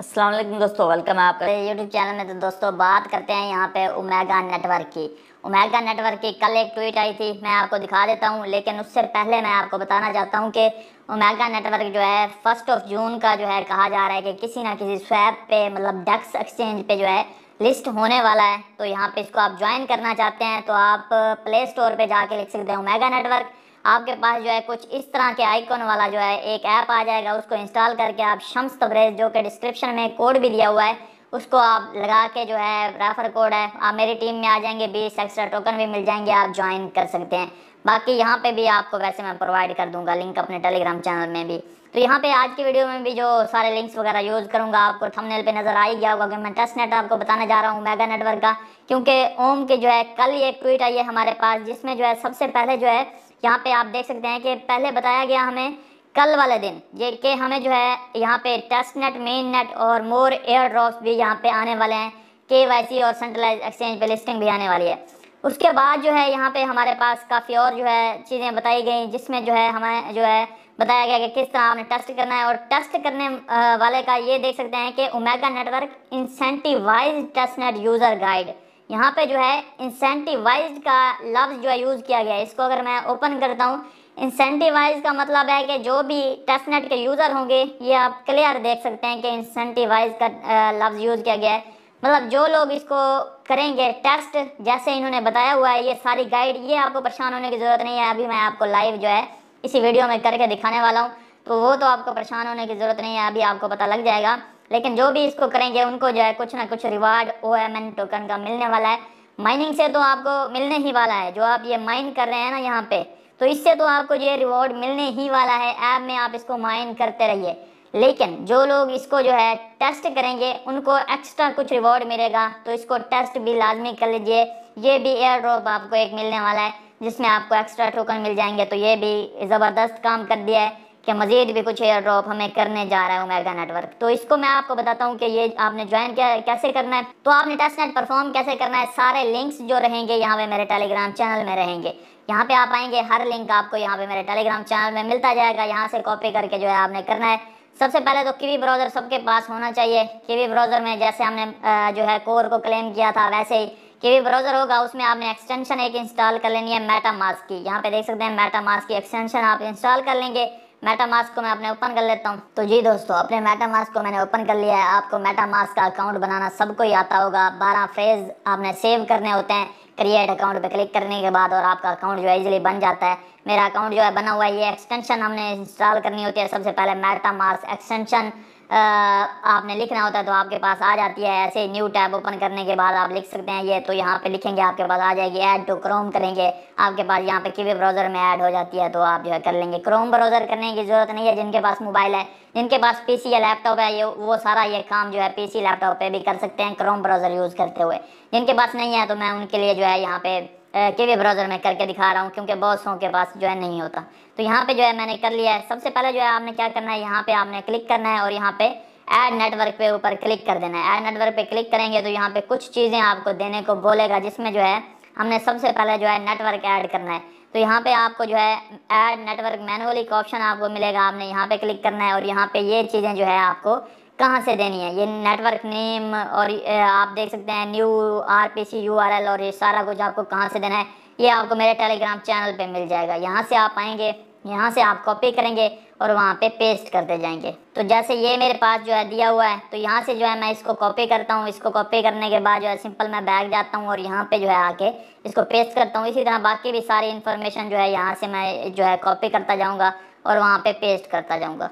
वालेकुम दोस्तों वेलकम है आपका यूट्यूब चैनल में तो दोस्तों बात करते हैं यहाँ पे उमेगा नेटवर्क की उमेगा नेटवर्क की कल एक ट्वीट आई थी मैं आपको दिखा देता हूँ लेकिन उससे पहले मैं आपको बताना चाहता हूँ कि उमेगा नेटवर्क जो है फर्स्ट ऑफ जून का जो है कहा जा रहा है कि किसी ना किसी स्वैप पे मतलब डेक्स एक्सचेंज पे जो है लिस्ट होने वाला है तो यहाँ पे इसको आप ज्वाइन करना चाहते हैं तो आप प्ले स्टोर पर जाके लिख सकते हैं उमेगा नेटवर्क आपके पास जो है कुछ इस तरह के आइकॉन वाला जो है एक ऐप आ जाएगा उसको इंस्टॉल करके आप शम्स तब्रेज जो कि डिस्क्रिप्शन में कोड भी दिया हुआ है उसको आप लगा के जो है रेफर कोड है आप मेरी टीम में आ जाएंगे बीस एक्स्ट्रा टोकन भी मिल जाएंगे आप ज्वाइन कर सकते हैं बाकी यहाँ पे भी आपको वैसे मैं प्रोवाइड कर दूंगा लिंक अपने टेलीग्राम चैनल में भी तो यहाँ पे आज की वीडियो में भी जो सारे लिंक्स वगैरह यूज़ करूँगा आपको थंबनेल पे नज़र आ ही गया होगा कि मैं टेस्ट नेट आपको बताने जा रहा हूँ मेगा नेटवर्क का क्योंकि ओम के जो है कल ये ट्वीट आई है हमारे पास जिसमें जो है सबसे पहले जो है यहाँ पे आप देख सकते हैं कि पहले बताया गया हमें कल वाले दिन ये कि हमें जो है यहाँ पे टेस्ट नेट मेन नेट और मोर एयर ड्रॉप भी यहाँ पे आने वाले हैं के और सेंट्रलाइज एक्सचेंज पे लिस्टिंग भी आने वाली है उसके बाद जो है यहाँ पे हमारे पास काफ़ी और जो है चीज़ें बताई गई जिसमें जो है हमें जो है बताया गया कि किस तरह हमें टेस्ट करना है और टेस्ट करने वाले का ये देख सकते हैं कि Omega network incentivize test net user guide यहाँ पे जो है इंसेंटिवाइज का लफ्ज़ जो है यूज़ किया गया है इसको अगर मैं ओपन करता हूँ इंसेंटिवाइज का मतलब है कि जो भी टेस्टनेट के यूज़र होंगे ये आप क्लियर देख सकते हैं कि इंसेंटिवाइज का लफ्ज़ यूज़ किया गया है मतलब जो लोग इसको करेंगे टेस्ट जैसे इन्होंने बताया हुआ है ये सारी गाइड ये आपको परेशान होने की ज़रूरत नहीं है अभी मैं आपको लाइव जो है इसी वीडियो में करके दिखाने वाला हूँ तो वो तो आपको परेशान होने की ज़रूरत नहीं है अभी आपको पता लग जाएगा लेकिन जो भी इसको करेंगे उनको जो है कुछ ना कुछ reward O M N token का मिलने वाला है माइनिंग से तो आपको मिलने ही वाला है जो आप ये माइन कर रहे हैं ना यहाँ पे तो इससे तो आपको ये रिवॉर्ड मिलने ही वाला है ऐप में आप इसको माइन करते रहिए लेकिन जो लोग इसको जो है टेस्ट करेंगे उनको एक्स्ट्रा कुछ रिवॉर्ड मिलेगा तो इसको टेस्ट भी लाजमी कर लीजिए ये भी एयर ड्रॉप आपको एक मिलने वाला है जिसमें आपको एक्स्ट्रा टोकन मिल जाएंगे तो ये भी ज़बरदस्त काम कर दिया है कि मज़ीद भी कुछ एयर ड्रॉप हमें करने जा रहा है ओमेगा नेटवर्क तो इसको मैं आपको बताता हूँ कि ये आपने ज्वाइन कैसे करना है तो आपने टेस्ट नेट परफॉर्म कैसे करना है सारे लिंक्स जो रहेंगे यहाँ पे मेरे टेलीग्राम चैनल में रहेंगे यहाँ पे आप आएंगे हर लिंक आपको यहाँ पे मेरे टेलीग्राम चैनल में मिलता जाएगा यहाँ से कॉपी करके जो है आपने करना है सबसे पहले तो कीवी ब्राउज़र सबके पास होना चाहिए कीवी ब्राउज़र में जैसे हमने जो है कोर को क्लेम किया था वैसे ही कीवी ब्राउज़र होगा उसमें आपने एक्सटेंशन एक इंस्टॉल कर लेनी है मेटा मास्क की यहाँ पे देख सकते हैं मेटा मास्क की एक्सटेंशन आप इंस्टॉल कर लेंगे मेटा मास्क को मैं अपने ओपन कर लेता हूँ तो जी दोस्तों अपने मेटा मास्क को मैंने ओपन कर लिया है आपको मेटा मास्क का अकाउंट बनाना सबको ही आता होगा बारह फेज आपने सेव करने होते हैं क्रिएट अकाउंट पे क्लिक करने के बाद और आपका अकाउंट जो है इजिली बन जाता है मेरा अकाउंट जो है बना हुआ है ये एक्सटेंशन हमने इंस्टॉल करनी होती है सबसे पहले मेटा मास्क एक्सटेंशन आपने लिखना होता है तो आपके पास आ जाती है ऐसे न्यू टैब ओपन करने के बाद आप लिख सकते हैं ये तो यहाँ पे लिखेंगे आपके पास आ जाएगी ऐड टू क्रोम करेंगे आपके पास यहाँ पे किवी ब्राउज़र में ऐड हो जाती है तो आप जो है कर लेंगे क्रोम ब्राउज़र करने की ज़रूरत नहीं है जिनके पास मोबाइल है जिनके पास सी या लैपटॉप है ये वो सारा ये काम जो है सी लैपटॉप पर भी कर सकते हैं क्रोम ब्राउज़र यूज़ करते हुए जिनके पास नहीं है तो मैं उनके लिए जो है यहाँ पे के वे ब्राउज़र में करके दिखा रहा हूँ क्योंकि बॉसों के पास जो है नहीं होता तो यहाँ पे जो है मैंने कर लिया है सबसे पहले जो है आपने क्या करना है यहाँ पे आपने क्लिक करना है और यहाँ पे ऐड नेटवर्क पे ऊपर क्लिक कर देना है ऐड नेटवर्क पे क्लिक करेंगे तो यहाँ पे कुछ चीज़ें आपको देने को बोलेगा जिसमें जो है हमने सबसे पहले जो है नेटवर्क ऐड करना है तो यहाँ पर आपको जो है ऐड नेटवर्क मैनुअली का ऑप्शन आपको मिलेगा आपने यहाँ पे क्लिक करना है और यहाँ पे ये चीज़ें जो है आपको कहाँ से देनी है ये नेटवर्क नेम और आप देख सकते हैं new R P C U R L और ये सारा कुछ आपको कहाँ से देना है ये आपको मेरे टेलीग्राम चैनल पे मिल जाएगा यहाँ से आप आएंगे यहाँ से आप कॉपी करेंगे और वहाँ पे पेस्ट करते जाएंगे तो जैसे ये मेरे पास जो है दिया हुआ है तो यहाँ से जो है मैं इसको कॉपी करता हूँ इसको कॉपी करने के बाद जो है सिंपल मैं बैग जाता हूँ और यहाँ पे जो है आके इसको पेस्ट करता हूँ इसी तरह बाकी भी सारी इन्फॉर्मेशन जो है यहाँ से मैं जो है कॉपी करता जाऊँगा और वहाँ पर पे पेस्ट करता जाऊँगा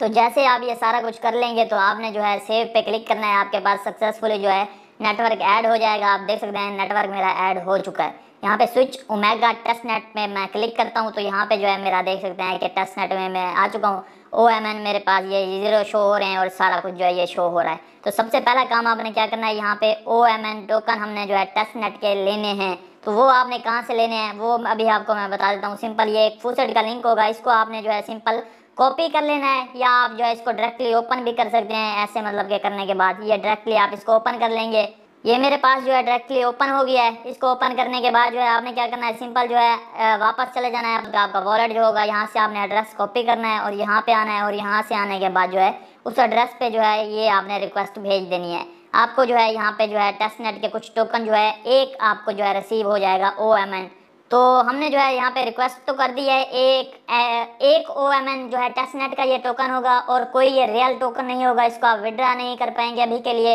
तो जैसे आप ये सारा कुछ कर लेंगे तो आपने जो है सेव पे क्लिक करना है आपके पास सक्सेसफुली जो है नेटवर्क ऐड हो जाएगा आप देख सकते हैं नेटवर्क मेरा ऐड हो चुका है यहाँ पे स्विच ओमेगा टेस्ट नेट में मैं क्लिक करता हूँ तो यहाँ पे जो है मेरा देख सकते हैं कि टेस्ट नेट में मैं आ चुका हूँ ओ एम एन मेरे पास ये जीरो शो हो रहे हैं और सारा कुछ जो है ये शो हो रहा है तो सबसे पहला काम आपने क्या करना है यहाँ पे ओ एम एन टोकन हमने जो है टेस्ट नेट के लेने हैं तो वो आपने कहाँ से लेने हैं वो अभी आपको मैं बता देता हूँ सिंपल ये एक फूसेट का लिंक होगा इसको आपने जो है सिंपल कॉपी कर लेना है या आप जो है इसको डायरेक्टली ओपन भी कर सकते हैं ऐसे मतलब के करने के बाद ये डायरेक्टली आप इसको ओपन कर लेंगे ये मेरे पास जो है डायरेक्टली ओपन हो गया है इसको ओपन करने के बाद जो है आपने क्या करना है सिंपल जो है वापस चले जाना है तो आपका वॉलेट जो होगा यहाँ से आपने एड्रेस कॉपी करना है और यहाँ पे आना है और यहाँ से आने के बाद जो है उस एड्रेस पे जो है ये आपने रिक्वेस्ट भेज देनी है आपको जो है यहाँ पे जो है टेस्ट नेट के कुछ टोकन जो है एक आपको जो है रिसीव हो जाएगा ओ एम एन तो हमने जो है यहाँ पे रिक्वेस्ट तो कर दी है एक ए, एक ओ एम एन जो है टेस्टनेट का ये टोकन होगा और कोई ये रियल टोकन नहीं होगा इसको आप विड्रा नहीं कर पाएंगे अभी के लिए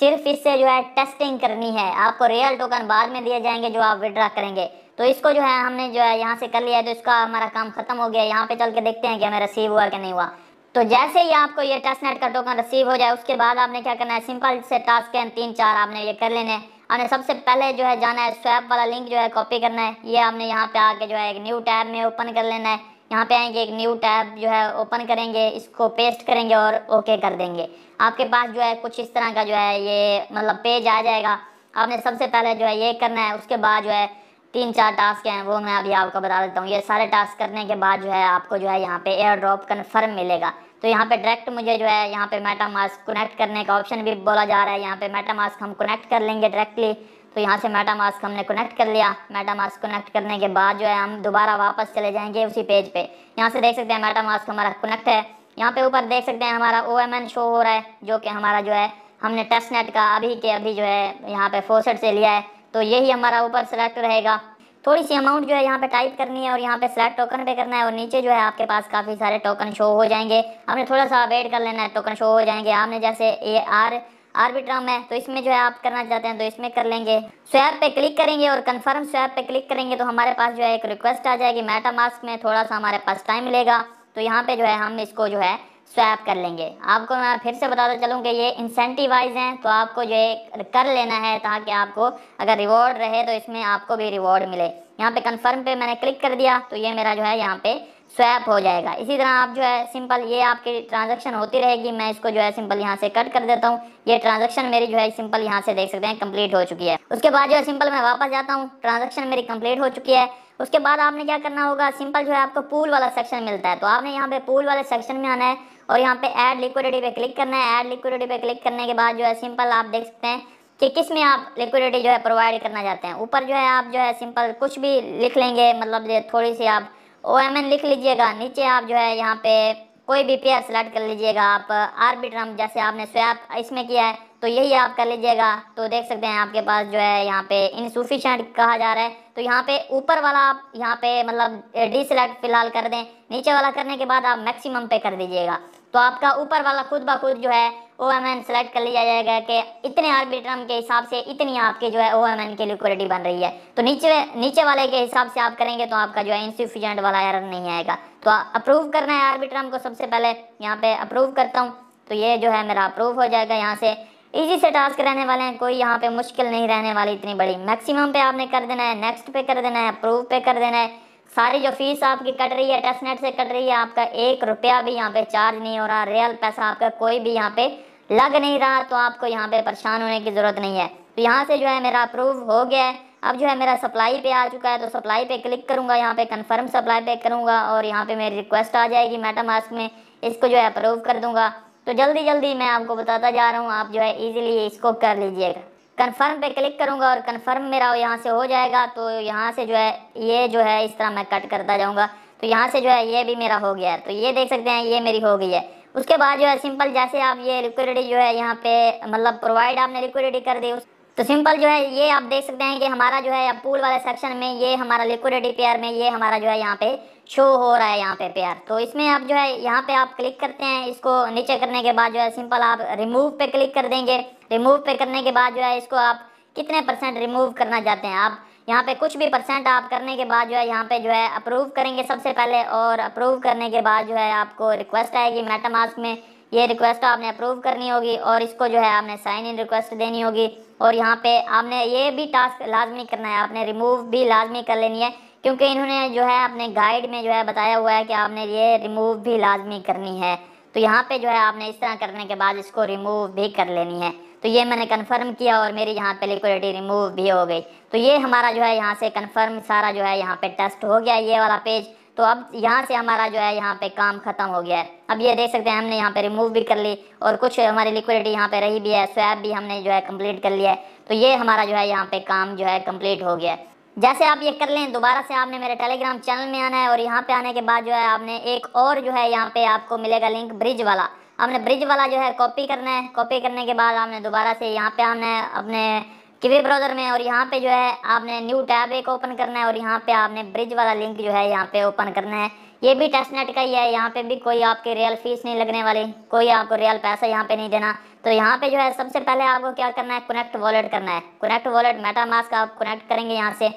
सिर्फ इससे जो है टेस्टिंग करनी है आपको रियल टोकन बाद में दिए जाएंगे जो आप विड्रा करेंगे तो इसको जो है हमने जो है यहाँ से कर लिया है तो इसका हमारा काम खत्म हो गया यहाँ पे चल के देखते हैं कि हमें रिसीव हुआ कि नहीं हुआ तो जैसे ही आपको ये टेस्टनेट का टोकन रिसीव हो जाए उसके बाद आपने क्या करना है सिंपल से टास्क के तीन चार आपने ये कर लेने हैं आने सबसे पहले जो है जाना है स्वैप वाला लिंक जो है कॉपी करना है ये हमने यहाँ पे आके जो है एक न्यू टैब में ओपन कर लेना है यहाँ पे आएंगे एक न्यू टैब जो है ओपन करेंगे इसको पेस्ट करेंगे और ओके कर देंगे आपके पास जो है कुछ इस तरह का जो है ये मतलब पेज आ जाएगा आपने सबसे पहले जो है ये करना है उसके बाद जो है तीन चार टास्क हैं वो मैं अभी आपको बता देता हूँ ये सारे टास्क करने के बाद जो है आपको जो है यहाँ पे एयर ड्रॉप कन्फर्म मिलेगा तो यहाँ पे डायरेक्ट मुझे जो है यहाँ पे मेटा मास्क कनेक्ट करने का ऑप्शन भी बोला जा रहा है यहाँ पे मेटा मास्क हम कनेक्ट कर लेंगे डायरेक्टली तो यहाँ से मेटा मास्क हमने कनेक्ट कर लिया मेटा मास्क कनेक्ट करने के बाद जो है हम दोबारा वापस चले जाएंगे उसी पेज पे यहाँ से देख सकते हैं मेटा मास्क हमारा कनेक्ट है यहाँ पे ऊपर देख सकते हैं हमारा ओ शो हो रहा है जो कि हमारा जो है हमने टेस्ट नेट का अभी के अभी जो है यहाँ पे फोसेट से लिया है तो यही हमारा ऊपर सेलेक्ट रहेगा थोड़ी सी अमाउंट जो है यहाँ पे टाइप करनी है और यहाँ पे सिलेक्ट टोकन पे करना है और नीचे जो है आपके पास काफ़ी सारे टोकन शो हो जाएंगे आपने थोड़ा सा वेट कर लेना है टोकन शो हो जाएंगे आपने जैसे ए आर आर्बिट्रम है तो इसमें जो है आप करना चाहते हैं तो इसमें कर लेंगे स्वैप पे क्लिक करेंगे और कन्फर्म स्वैप पे क्लिक करेंगे तो हमारे पास जो है एक रिक्वेस्ट आ जाएगी मेटा मास्क में थोड़ा सा हमारे पास टाइम लेगा तो यहाँ पे जो है हम इसको जो है स्वैप कर लेंगे आपको मैं फिर से बताता चलूँ कि ये इंसेंटिवाइज हैं तो आपको जो है कर लेना है ताकि आपको अगर रिवॉर्ड रहे तो इसमें आपको भी रिवॉर्ड मिले यहाँ पे कंफर्म पे मैंने क्लिक कर दिया तो ये मेरा जो है यहाँ पे स्वैप हो जाएगा इसी तरह आप जो है सिंपल ये आपकी ट्रांजेक्शन होती रहेगी मैं इसको जो है सिंपल यहाँ से कट कर देता हूँ ये ट्रांजेक्शन मेरी जो है सिंपल यहाँ से देख सकते हैं कंप्लीट हो चुकी है उसके बाद जो है सिंपल मैं वापस जाता हूँ ट्रांजेक्शन मेरी कंप्लीट हो चुकी है उसके बाद आपने क्या करना होगा सिंपल जो है आपको पूल वाला सेक्शन मिलता है तो आपने यहाँ पे पूल वाले सेक्शन में आना है और यहाँ पे ऐड लिक्विडिटी पे क्लिक करना है ऐड लिक्विडिटी पे क्लिक करने के बाद जो है सिंपल आप देख सकते हैं कि किस में आप लिक्विडिटी जो है प्रोवाइड करना चाहते हैं ऊपर जो है आप जो है सिंपल कुछ भी लिख लेंगे मतलब थोड़ी सी आप ओ लिख लीजिएगा नीचे आप जो है यहाँ पे कोई भी पेयर सेलेक्ट कर लीजिएगा आप आर्बिट्रम जैसे आपने स्वैप इसमें किया है तो यही आप कर लीजिएगा तो देख सकते हैं आपके पास जो है यहाँ पे इनसुफिशेंट कहा जा रहा है तो यहाँ पे ऊपर वाला आप यहाँ पे मतलब डी सेलेक्ट फिलहाल कर दें नीचे वाला करने के बाद आप मैक्सिमम पे कर दीजिएगा तो आपका ऊपर वाला खुद ब खुद जो है ओ एम एन सेलेक्ट कर लिया जाएगा कि इतने आर्बिट्रम के हिसाब से इतनी आपके जो है ओ एम एन की लिक्विडिटी बन रही है तो नीचे नीचे वाले के हिसाब से आप करेंगे तो आपका जो है इंसफिशेंट वाला एरर नहीं आएगा तो अप्रूव करना है आर्बिट्रम को सबसे पहले यहाँ पे अप्रूव करता हूँ तो ये जो है मेरा अप्रूव हो जाएगा यहाँ से इजी से टास्क रहने वाले हैं कोई यहाँ पे मुश्किल नहीं रहने वाली इतनी बड़ी मैक्सिमम पे आपने कर देना है नेक्स्ट पे कर देना है अप्रूव पे कर देना है सारी जो फीस आपकी कट रही है टेस्ट नेट से कट रही है आपका एक रुपया भी यहाँ पे चार्ज नहीं हो रहा रियल पैसा आपका कोई भी यहाँ पे लग नहीं रहा तो आपको यहाँ पे परेशान होने की ज़रूरत नहीं है तो यहाँ से जो है मेरा अप्रूव हो गया है अब जो है मेरा सप्लाई पे आ चुका है तो सप्लाई पे क्लिक करूँगा यहाँ पे कंफर्म सप्लाई पे करूँगा और यहाँ पे मेरी रिक्वेस्ट आ जाएगी मेटा मास्क में इसको जो है अप्रूव कर दूँगा तो जल्दी जल्दी मैं आपको बताता जा रहा हूँ आप जो है ईजिली इसको कर लीजिएगा कन्फर्म पे क्लिक करूँगा और कन्फर्म मेरा यहाँ से हो जाएगा तो यहाँ से जो है ये जो है इस तरह मैं कट करता जाऊँगा तो यहाँ से जो है ये भी मेरा हो गया है तो ये देख सकते हैं ये मेरी हो गई है उसके बाद जो है सिंपल जैसे आप ये लिक्विडिटी जो है यहाँ पे मतलब प्रोवाइड आपने लिक्विडिटी कर दी तो सिंपल जो है ये आप देख सकते हैं कि हमारा जो है पूल वाले सेक्शन में ये हमारा लिक्विडिटी पेयर में ये हमारा जो है यहाँ पे शो हो रहा है यहाँ पे पेयर तो इसमें आप जो है यहाँ पे आप क्लिक करते हैं इसको नीचे करने के बाद जो है सिंपल आप रिमूव पे क्लिक कर देंगे रिमूव पे करने के बाद जो है इसको आप कितने परसेंट रिमूव करना चाहते हैं आप यहाँ पे कुछ भी परसेंट आप करने के बाद जो है यहाँ पे जो है अप्रूव करेंगे सबसे पहले और अप्रूव करने के बाद जो है आपको रिक्वेस्ट आएगी मेटामास्क में ये रिक्वेस्ट तो आपने अप्रूव करनी होगी और इसको जो है आपने साइन इन रिक्वेस्ट देनी होगी और यहाँ पे आपने ये भी टास्क लाजमी करना है आपने रिमूव भी लाजमी कर लेनी है क्योंकि इन्होंने जो है अपने गाइड में जो है बताया हुआ है कि आपने ये रिमूव भी लाजमी करनी है तो यहाँ पे जो है आपने इस तरह करने के बाद इसको रिमूव भी कर लेनी है तो ये मैंने कंफर्म किया और मेरी यहाँ पे लिक्विडिटी रिमूव भी हो गई तो ये हमारा जो है यहाँ से कंफर्म सारा जो है यहाँ पे टेस्ट हो गया ये वाला पेज तो अब यहाँ से हमारा जो है यहाँ पे काम ख़त्म हो गया है अब ये देख सकते हैं हमने यहाँ पे रिमूव भी कर ली और कुछ हमारी लिक्विडिटी यहाँ पे रही भी है स्वैप भी हमने जो है कंप्लीट कर लिया है तो ये हमारा जो है यहाँ पे काम जो है कंप्लीट हो गया है जैसे आप ये कर लें दोबारा से आपने मेरे टेलीग्राम चैनल में आना है और यहाँ पे आने के बाद जो है आपने एक और जो है यहाँ पे आपको मिलेगा लिंक ब्रिज वाला आपने ब्रिज वाला जो है कॉपी करना है कॉपी करने के बाद आपने दोबारा से यहाँ पे आना है अपने किवी ब्राउज़र में और यहाँ पे जो है आपने न्यू टैब एक ओपन करना है और यहाँ पे आपने ब्रिज वाला लिंक जो है यहाँ पे ओपन करना है ये भी टेस्ट नेट का ही है यहाँ पे भी कोई आपकी रियल फीस नहीं लगने वाली कोई आपको रियल पैसा यहाँ पे नहीं देना तो यहाँ पे जो है सबसे पहले आपको क्या करना है कनेक्ट वॉलेट करना है कनेक्ट वॉलेट मेटा मास्क आप कनेक्ट करेंगे यहाँ से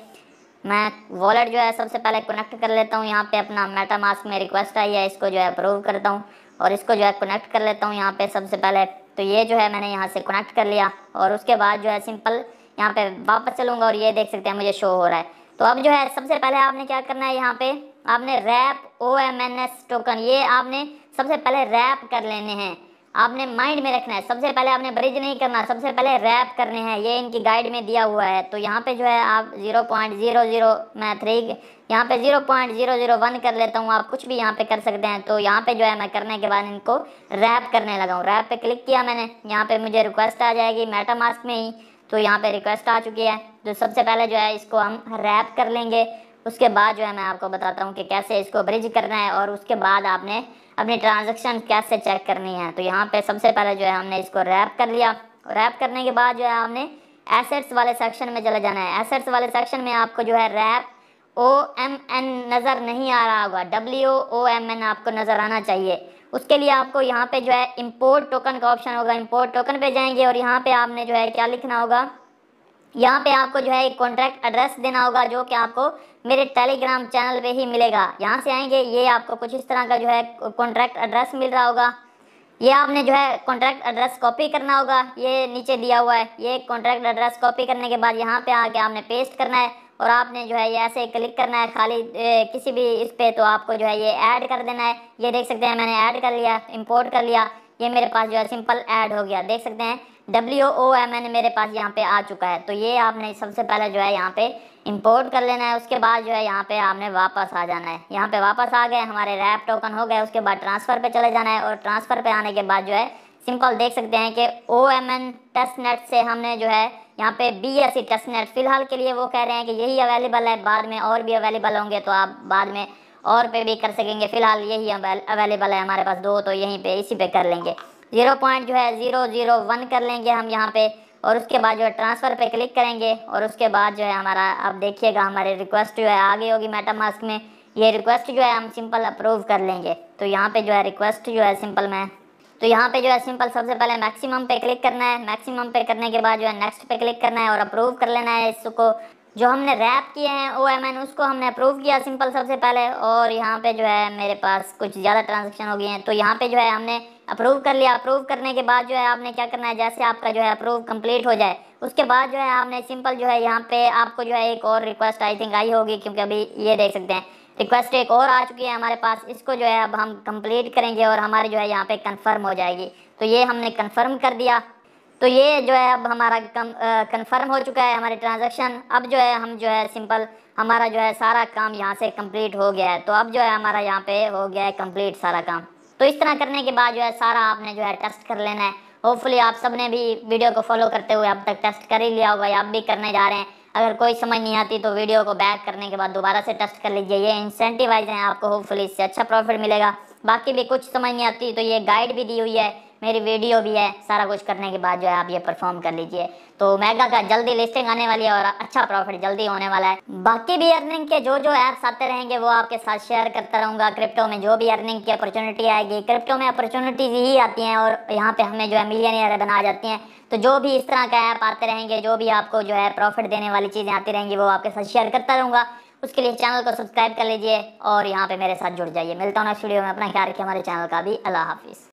मैं वॉलेट जो है सबसे पहले कनेक्ट कर लेता हूँ यहाँ पे अपना मेटा मास्क में रिक्वेस्ट आई है इसको जो है अप्रूव करता हूँ और इसको जो है कनेक्ट कर लेता हूँ यहाँ पे सबसे पहले तो ये जो है मैंने यहाँ से कनेक्ट कर लिया और उसके बाद जो है सिंपल यहाँ पे वापस चलूँगा और ये देख सकते हैं मुझे शो हो रहा है तो अब जो है सबसे पहले आपने क्या करना है यहाँ पे आपने wrap O M N S token ये आपने सबसे पहले रैप कर लेने हैं आपने माइंड में रखना है सबसे पहले आपने ब्रिज नहीं करना सबसे पहले रैप करने हैं ये इनकी गाइड में दिया हुआ है तो यहाँ पे जो है आप जीरो पॉइंट जीरो जीरो मैं थ्री यहाँ पे zero point zero zero one कर लेता हूँ आप कुछ भी यहाँ पे कर सकते हैं तो यहाँ पे जो है मैं करने के बाद इनको रैप करने लगा हूँ रैप पे क्लिक किया मैंने यहाँ पे मुझे रिक्वेस्ट आ जाएगी मेटा मास्क में ही तो यहाँ पे रिक्वेस्ट आ चुकी है तो सबसे पहले जो है इसको हम रैप कर लेंगे उसके बाद जो है मैं आपको बताता हूँ कि कैसे इसको ब्रिज करना है और उसके बाद आपने अपनी ट्रांजेक्शन कैसे चेक करनी है तो यहाँ पे सबसे पहले जो है हमने इसको रैप कर लिया रैप करने के बाद जो है हमने एसेट्स वाले सेक्शन में चले जाना है एसेट्स वाले सेक्शन में आपको जो है रैप ओ एम एन नज़र नहीं आ रहा होगा डब्ल्यू ओ एम एन आपको नज़र आना चाहिए उसके लिए आपको यहाँ पे जो है इम्पोर्ट टोकन का ऑप्शन होगा इम्पोर्ट टोकन पे जाएंगे और यहाँ पे आपने जो है क्या लिखना होगा यहाँ पे आपको जो है एक कॉन्ट्रैक्ट एड्रेस देना होगा जो कि आपको मेरे टेलीग्राम चैनल पे ही मिलेगा यहाँ से आएंगे ये आपको कुछ इस तरह का जो है कॉन्ट्रैक्ट एड्रेस मिल रहा होगा ये आपने जो है कॉन्ट्रैक्ट एड्रेस कॉपी करना होगा ये नीचे दिया हुआ है ये कॉन्ट्रैक्ट एड्रेस कॉपी करने के बाद यहाँ पे आके आपने पेस्ट करना है और आपने जो है ये ऐसे क्लिक करना है खाली ए, किसी भी इस पर तो आपको जो है ये ऐड कर देना है ये देख सकते हैं मैंने ऐड कर लिया इम्पोर्ट कर लिया ये मेरे पास जो है सिंपल ऐड हो गया देख सकते हैं डब्ल्यू ओ एम एन मेरे पास यहाँ पे आ चुका है तो ये आपने सबसे पहले जो है यहाँ पे इंपोर्ट कर लेना है उसके बाद जो है यहाँ पे आपने वापस आ जाना है यहाँ पे वापस आ गए हमारे रैप टोकन हो गए उसके बाद ट्रांसफ़र पे चले जाना है और ट्रांसफ़र पे आने के बाद जो है सिंपल देख सकते हैं कि O M N test net से हमने जो है यहाँ पे B S C test net फिलहाल के लिए वो कह रहे हैं कि यही अवेलेबल है बाद में और भी अवेलेबल होंगे तो आप बाद में और पे भी कर सकेंगे फिलहाल यही अवेलेबल है हमारे पास दो तो यहीं पे इसी पे कर लेंगे ज़ीरो पॉइंट जो है ज़ीरो ज़ीरो वन कर लेंगे हम यहाँ पे और उसके बाद जो है ट्रांसफ़र पे क्लिक करेंगे और उसके बाद जो है हमारा आप देखिएगा हमारे रिक्वेस्ट जो है आगे होगी मेटा मास्क में ये रिक्वेस्ट जो है हम सिंपल अप्रूव कर लेंगे तो यहाँ पे जो है रिक्वेस्ट जो है सिंपल में तो यहाँ पे जो है सिंपल सबसे पहले मैक्सिमम पे क्लिक करना है मैक्सिमम पे करने के बाद जो है नेक्स्ट पे क्लिक करना है और अप्रूव कर लेना है इसको जो हमने रैप किए हैं ओ एम एन उसको हमने अप्रूव किया सिंपल सबसे पहले और यहाँ पे जो है मेरे पास कुछ ज़्यादा ट्रांजेक्शन हो गई हैं तो यहाँ पे जो है हमने अप्रूव कर लिया अप्रूव करने के बाद जो है आपने क्या करना है जैसे आपका जो है अप्रूव कंप्लीट हो जाए उसके बाद जो है आपने सिंपल जो है यहाँ पे आपको जो है एक और रिक्वेस्ट आई थिंक आई होगी क्योंकि अभी ये देख सकते हैं रिक्वेस्ट एक और आ चुकी है हमारे पास इसको जो है अब हम कंप्लीट करेंगे और हमारे जो है यहाँ पे कंफर्म हो जाएगी तो ये हमने कंफर्म कर दिया तो ये जो है अब हमारा कम कन्फर्म हो चुका है हमारे ट्रांजेक्शन अब जो है हम जो है सिंपल हमारा जो है सारा काम यहाँ से कंप्लीट हो गया है तो अब जो है हमारा यहाँ पे हो गया है कंप्लीट सारा काम तो इस तरह करने के बाद जो है सारा आपने जो है टेस्ट कर लेना है होपफुली आप सब ने भी वीडियो को फॉलो करते हुए अब तक टेस्ट कर ही लिया होगा या आप भी करने जा रहे हैं अगर कोई समझ नहीं आती तो वीडियो को बैक करने के बाद दोबारा से टेस्ट कर लीजिए ये इंसेंटिवाइज हैं आपको होपफुली इससे अच्छा प्रॉफिट मिलेगा बाकी भी कुछ समझ नहीं आती तो ये गाइड भी दी हुई है मेरी वीडियो भी है सारा कुछ करने के बाद जो है आप ये परफॉर्म कर लीजिए तो मेगा का जल्दी लिस्टिंग आने वाली है और अच्छा प्रॉफिट जल्दी होने वाला है बाकी भी अर्निंग के जो जो ऐप्स आते रहेंगे वो आपके साथ शेयर करता रहूंगा क्रिप्टो में जो भी अर्निंग की अपॉर्चुनिटी आएगी क्रिप्टो में अपॉर्चुनिटीज ही आती हैं और यहाँ पे हमें जो है मिलियनियर बना जाती हैं तो जो भी इस तरह का ऐप आते रहेंगे जो भी आपको जो है प्रॉफिट देने वाली चीज़ें आती रहेंगी वो आपके साथ शेयर करता रहूँगा उसके लिए चैनल को सब्सक्राइब कर लीजिए और यहाँ पे मेरे साथ जुड़ जाइए मिलता हूँ नेक्स्ट वीडियो में अपना ख्याल रखिए हमारे चैनल का भी अल्लाह हाफिज़